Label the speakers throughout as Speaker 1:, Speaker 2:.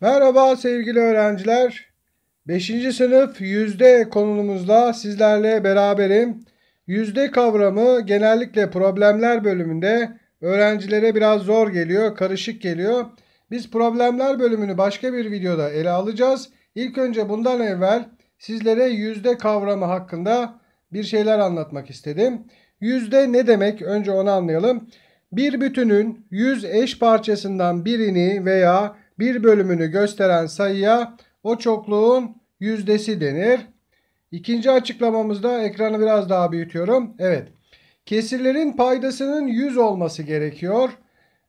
Speaker 1: Merhaba sevgili öğrenciler. 5. sınıf yüzde konumuzla sizlerle beraberim. Yüzde kavramı genellikle problemler bölümünde öğrencilere biraz zor geliyor, karışık geliyor. Biz problemler bölümünü başka bir videoda ele alacağız. İlk önce bundan evvel sizlere yüzde kavramı hakkında bir şeyler anlatmak istedim. Yüzde ne demek? Önce onu anlayalım. Bir bütünün yüz eş parçasından birini veya bir bölümünü gösteren sayıya o çokluğun yüzdesi denir. İkinci açıklamamızda ekranı biraz daha büyütüyorum. Evet. Kesirlerin paydasının 100 olması gerekiyor.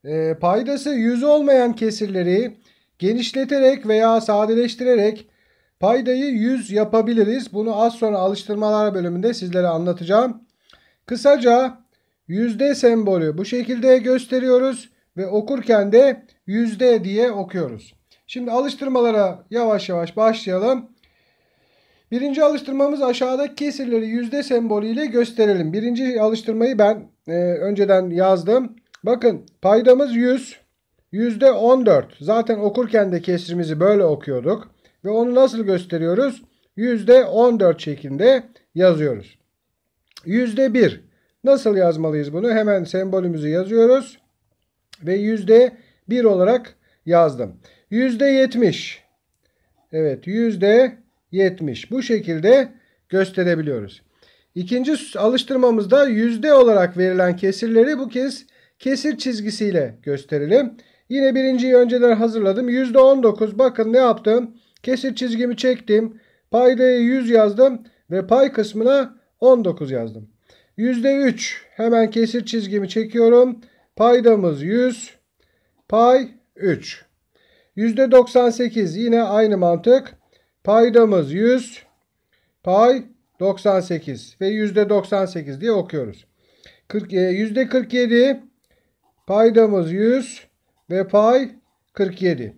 Speaker 1: E, paydası 100 olmayan kesirleri genişleterek veya sadeleştirerek paydayı 100 yapabiliriz. Bunu az sonra alıştırmalar bölümünde sizlere anlatacağım. Kısaca yüzde sembolü bu şekilde gösteriyoruz. Ve okurken de yüzde diye okuyoruz. Şimdi alıştırmalara yavaş yavaş başlayalım. Birinci alıştırmamız aşağıdaki kesirleri yüzde sembolüyle gösterelim. Birinci alıştırmayı ben e, önceden yazdım. Bakın paydamız 100. Yüzde 14. Zaten okurken de kesirimizi böyle okuyorduk. Ve onu nasıl gösteriyoruz? Yüzde 14 şeklinde yazıyoruz. Yüzde 1. Nasıl yazmalıyız bunu? Hemen sembolümüzü yazıyoruz. Ve yüzde bir olarak yazdım. Yüzde yetmiş. Evet yüzde yetmiş. Bu şekilde gösterebiliyoruz. İkinci alıştırmamızda yüzde olarak verilen kesirleri bu kez kesir çizgisiyle gösterelim. Yine birinciyi önceden hazırladım. Yüzde on dokuz. bakın ne yaptım. Kesir çizgimi çektim. Paydaya 100 yazdım ve pay kısmına 19 yazdım. Yüzde %3 hemen kesir çizgimi çekiyorum. Paydamız 100. Pay 3. %98 yine aynı mantık. Paydamız 100. Pay 98 ve %98 diye okuyoruz. 40, %47 e, paydamız 100 ve pay 47.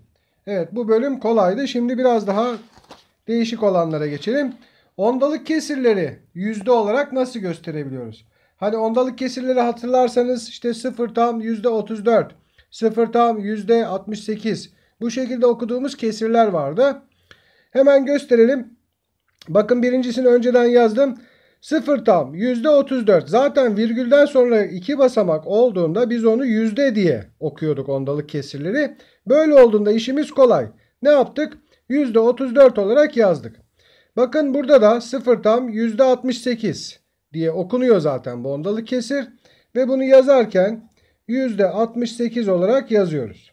Speaker 1: Evet bu bölüm kolaydı. Şimdi biraz daha değişik olanlara geçelim. Ondalık kesirleri yüzde olarak nasıl gösterebiliyoruz? Hani ondalık kesirleri hatırlarsanız işte 0 tam %34, 0 tam %68 bu şekilde okuduğumuz kesirler vardı. Hemen gösterelim. Bakın birincisini önceden yazdım. 0 tam %34 zaten virgülden sonra iki basamak olduğunda biz onu yüzde diye okuyorduk ondalık kesirleri. Böyle olduğunda işimiz kolay. Ne yaptık? %34 olarak yazdık. Bakın burada da 0 tam %68 diye okunuyor zaten bondalı kesir. Ve bunu yazarken %68 olarak yazıyoruz.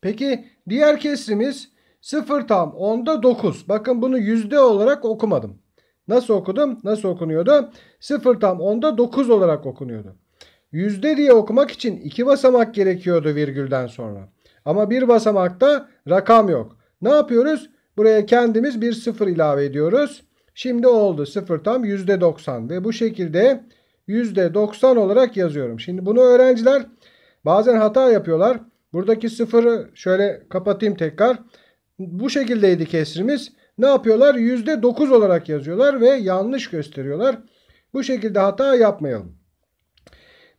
Speaker 1: Peki diğer kesrimiz 0 tam 10'da 9. Bakın bunu yüzde olarak okumadım. Nasıl okudum? Nasıl okunuyordu? 0 tam 10'da 9 olarak okunuyordu. Yüzde diye okumak için 2 basamak gerekiyordu virgülden sonra. Ama bir basamakta rakam yok. Ne yapıyoruz? Buraya kendimiz bir sıfır ilave ediyoruz. Şimdi oldu. sıfır tam %90 ve bu şekilde %90 olarak yazıyorum. Şimdi bunu öğrenciler bazen hata yapıyorlar. Buradaki sıfırı şöyle kapatayım tekrar. Bu şekildeydi kesrimiz. Ne yapıyorlar? %9 olarak yazıyorlar ve yanlış gösteriyorlar. Bu şekilde hata yapmayalım.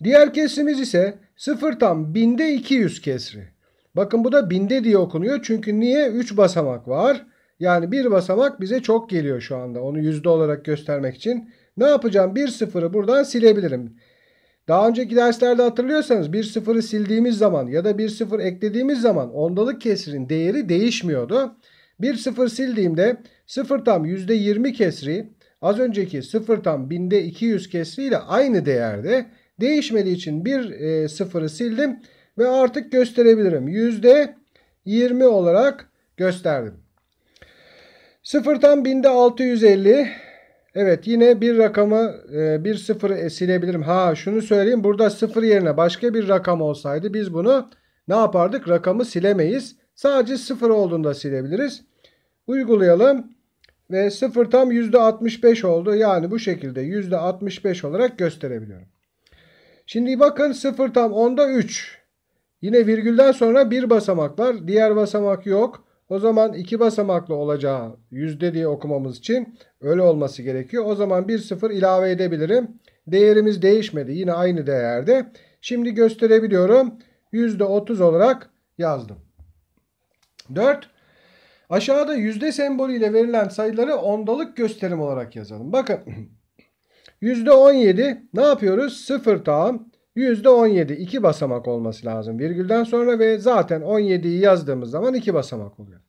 Speaker 1: Diğer kesrimiz ise sıfır tam binde 200 kesri. Bakın bu da binde diye okunuyor. Çünkü niye? 3 basamak var. Yani bir basamak bize çok geliyor şu anda. Onu yüzde olarak göstermek için. Ne yapacağım? Bir sıfırı buradan silebilirim. Daha önceki derslerde hatırlıyorsanız bir sıfırı sildiğimiz zaman ya da bir sıfır eklediğimiz zaman ondalık kesirin değeri değişmiyordu. Bir sıfır sildiğimde sıfır tam yüzde yirmi kesri az önceki sıfır tam binde iki yüz kesriyle aynı değerde. Değişmediği için bir e, sıfırı sildim ve artık gösterebilirim. Yüzde yirmi olarak gösterdim. Sıfırdan binde 650. Evet yine bir rakamı e, bir sıfırı silebilirim. Ha şunu söyleyeyim. Burada sıfır yerine başka bir rakam olsaydı biz bunu ne yapardık? Rakamı silemeyiz. Sadece sıfır olduğunda silebiliriz. Uygulayalım. Ve sıfır tam %65 oldu. Yani bu şekilde %65 olarak gösterebiliyorum. Şimdi bakın sıfır tam onda 3. Yine virgülden sonra bir basamak var. Diğer basamak yok. O zaman iki basamaklı olacağı yüzde diye okumamız için öyle olması gerekiyor. O zaman bir sıfır ilave edebilirim. Değerimiz değişmedi. Yine aynı değerde. Şimdi gösterebiliyorum. Yüzde otuz olarak yazdım. Dört. Aşağıda yüzde sembolü ile verilen sayıları ondalık gösterim olarak yazalım. Bakın yüzde on yedi. ne yapıyoruz? Sıfır tam %17 iki basamak olması lazım virgülden sonra ve zaten 17'yi yazdığımız zaman iki basamak oluyor.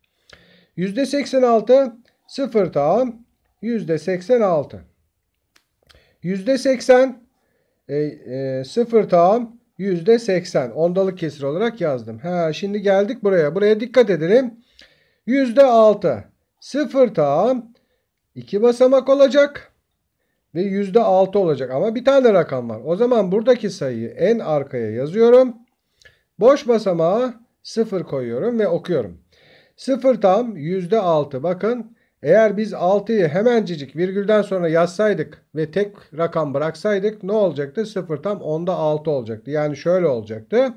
Speaker 1: %86 0 tam %86. %80 e, e, 0 tam %80 ondalık kesir olarak yazdım. Ha, şimdi geldik buraya. Buraya dikkat edelim. %6 0 tam iki basamak olacak ve %6 olacak. Ama bir tane rakam var. O zaman buradaki sayıyı en arkaya yazıyorum. Boş basamağa 0 koyuyorum ve okuyorum. 0 tam %6 bakın. Eğer biz 6'yı hemencecik virgülden sonra yazsaydık ve tek rakam bıraksaydık ne olacaktı? 0 tam 10'da 6 olacaktı. Yani şöyle olacaktı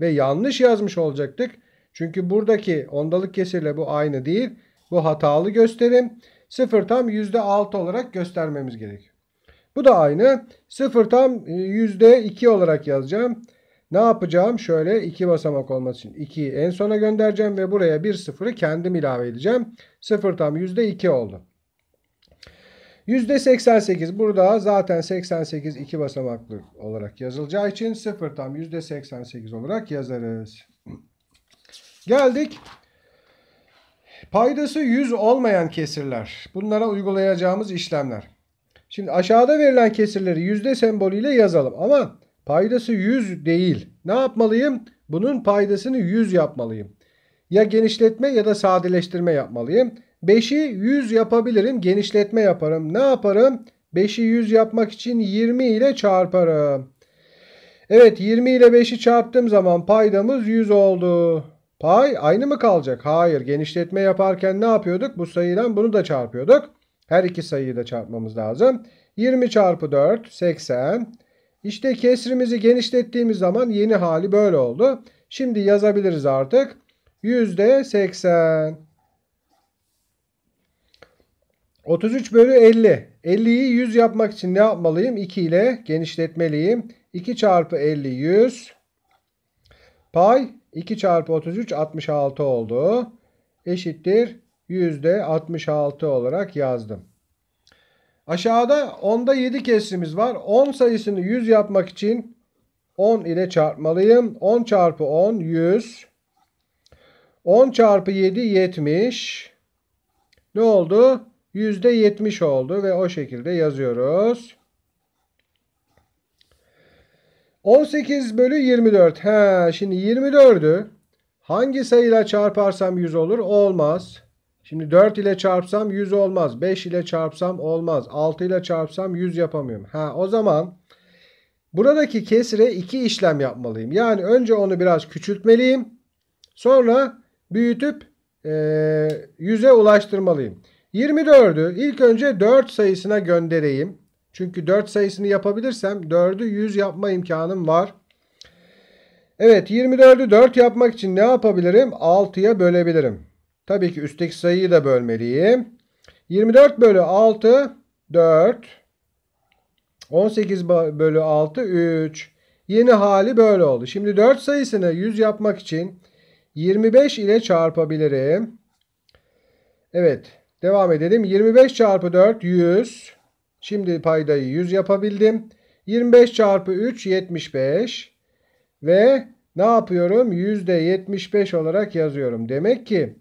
Speaker 1: ve yanlış yazmış olacaktık. Çünkü buradaki ondalık kesirle bu aynı değil. Bu hatalı gösterim. 0 tam %6 olarak göstermemiz gerekiyor. Bu da aynı. 0 tam %2 e, olarak yazacağım. Ne yapacağım? Şöyle 2 basamak olması için 2'yi en sona göndereceğim ve buraya 1 sıfırı kendim ilave edeceğim. 0 tam %2 oldu. %88 burada zaten 88 2 basamaklı olarak yazılacağı için 0 tam %88 olarak yazarız. Geldik. Paydası 100 olmayan kesirler. Bunlara uygulayacağımız işlemler. Şimdi aşağıda verilen kesirleri yüzde sembolüyle yazalım ama paydası 100 değil. Ne yapmalıyım? Bunun paydasını 100 yapmalıyım. Ya genişletme ya da sadeleştirme yapmalıyım. 5'i 100 yapabilirim. Genişletme yaparım. Ne yaparım? 5'i 100 yapmak için 20 ile çarparım. Evet 20 ile 5'i çarptığım zaman paydamız 100 oldu. Pay aynı mı kalacak? Hayır. Genişletme yaparken ne yapıyorduk? Bu sayıyla bunu da çarpıyorduk. Her iki sayıyı da çarpmamız lazım. 20 çarpı 4 80. İşte kesrimizi genişlettiğimiz zaman yeni hali böyle oldu. Şimdi yazabiliriz artık. %80. 33 bölü 50. 50'yi 100 yapmak için ne yapmalıyım? 2 ile genişletmeliyim. 2 çarpı 50 100. Pay 2 çarpı 33 66 oldu. Eşittir %66 olarak yazdım. Aşağıda 10'da 7 kesimiz var. 10 sayısını 100 yapmak için 10 ile çarpmalıyım. 10 çarpı 10 100. 10 çarpı 7 70. Ne oldu? %70 oldu ve o şekilde yazıyoruz. 18 bölü 24. He, şimdi 24'ü hangi sayıyla çarparsam 100 olur? Olmaz. Şimdi 4 ile çarpsam 100 olmaz. 5 ile çarpsam olmaz. 6 ile çarpsam 100 yapamıyorum. Ha o zaman buradaki kesire 2 işlem yapmalıyım. Yani önce onu biraz küçültmeliyim. Sonra büyütüp e, 100'e ulaştırmalıyım. 24'ü ilk önce 4 sayısına göndereyim. Çünkü 4 sayısını yapabilirsem 4'ü 100 yapma imkanım var. Evet 24'ü 4 yapmak için ne yapabilirim? 6'ya bölebilirim. Tabii ki üstteki sayıyı da bölmeliyim. 24 bölü 6 4. 18 bölü 6 3. Yeni hali böyle oldu. Şimdi 4 sayısını 100 yapmak için 25 ile çarpabilirim. Evet devam edelim. 25 çarpı 4 100. Şimdi paydayı 100 yapabildim. 25 çarpı 3 75. Ve ne yapıyorum? %75 olarak yazıyorum. Demek ki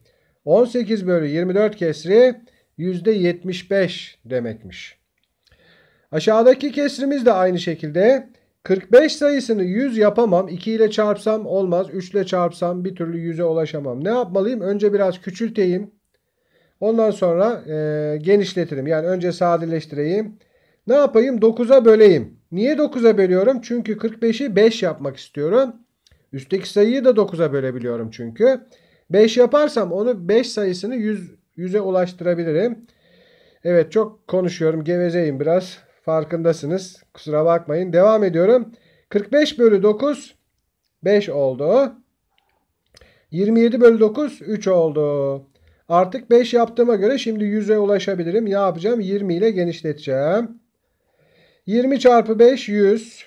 Speaker 1: 18 bölü 24 kesri %75 demekmiş. Aşağıdaki kesrimiz de aynı şekilde 45 sayısını 100 yapamam. 2 ile çarpsam olmaz. 3 ile çarpsam bir türlü 100'e ulaşamam. Ne yapmalıyım? Önce biraz küçülteyim. Ondan sonra e, genişletirim. Yani önce sadeleştireyim. Ne yapayım? 9'a böleyim. Niye 9'a bölüyorum? Çünkü 45'i 5 yapmak istiyorum. Üstteki sayıyı da 9'a bölebiliyorum çünkü. 5 yaparsam onu 5 sayısını 100, 100'e ulaştırabilirim. Evet çok konuşuyorum. Gevezeyim biraz. Farkındasınız. Kusura bakmayın. Devam ediyorum. 45 bölü 9 5 oldu. 27 bölü 9 3 oldu. Artık 5 yaptığıma göre şimdi 100'e ulaşabilirim. Ne yapacağım? 20 ile genişleteceğim. 20 çarpı 5 100.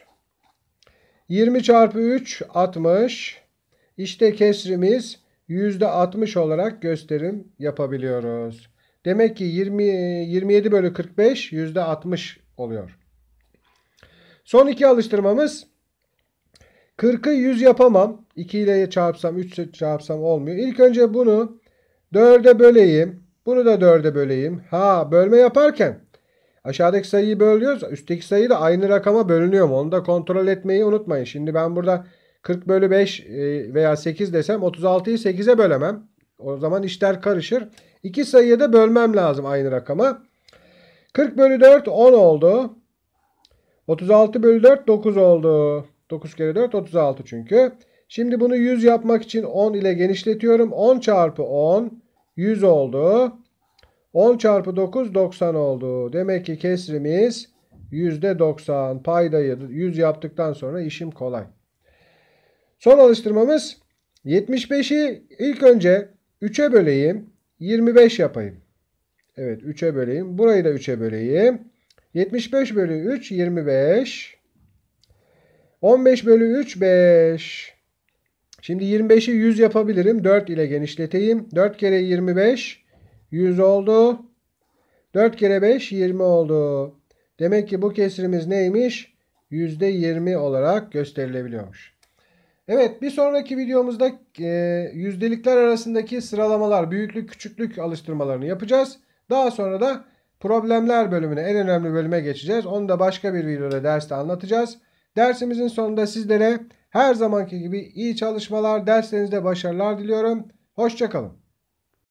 Speaker 1: 20 çarpı 3 60. İşte kesrimiz %60 olarak gösterim yapabiliyoruz. Demek ki 20, 27 bölü 45 %60 oluyor. Son iki alıştırmamız. 40'ı 100 yapamam. 2 ile çarpsam 3 ile çarpsam olmuyor. İlk önce bunu 4'e böleyim. Bunu da 4'e böleyim. Ha bölme yaparken aşağıdaki sayıyı bölüyoruz. Üstteki sayı da aynı rakama bölünüyor mu? Onu da kontrol etmeyi unutmayın. Şimdi ben burada 40 bölü 5 e, veya 8 desem 36'yı 8'e bölemem. O zaman işler karışır. İki sayıya da bölmem lazım aynı rakama. 40 bölü 4 10 oldu. 36 bölü 4 9 oldu. 9 kere 4 36 çünkü. Şimdi bunu 100 yapmak için 10 ile genişletiyorum. 10 çarpı 10 100 oldu. 10 çarpı 9 90 oldu. Demek ki kesrimiz %90 paydayı 100 yaptıktan sonra işim kolay. Son alıştırmamız 75'i ilk önce 3'e böleyim. 25 yapayım. Evet 3'e böleyim. Burayı da 3'e böleyim. 75 bölü 3 25. 15 bölü 3 5. Şimdi 25'i 100 yapabilirim. 4 ile genişleteyim. 4 kere 25 100 oldu. 4 kere 5 20 oldu. Demek ki bu kesrimiz neymiş? %20 olarak gösterilebiliyormuş. Evet bir sonraki videomuzda e, yüzdelikler arasındaki sıralamalar, büyüklük, küçüklük alıştırmalarını yapacağız. Daha sonra da problemler bölümüne, en önemli bölüme geçeceğiz. Onu da başka bir videoda derste anlatacağız. Dersimizin sonunda sizlere her zamanki gibi iyi çalışmalar, derslerinizde başarılar diliyorum. Hoşçakalın.